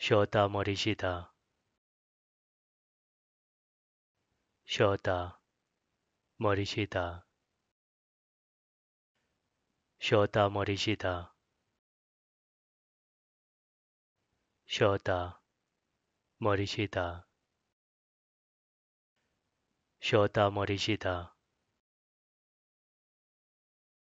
翔太も理事だ。翔太。森氏だ。翔太森氏だ。翔太森氏だ。翔太森氏だ。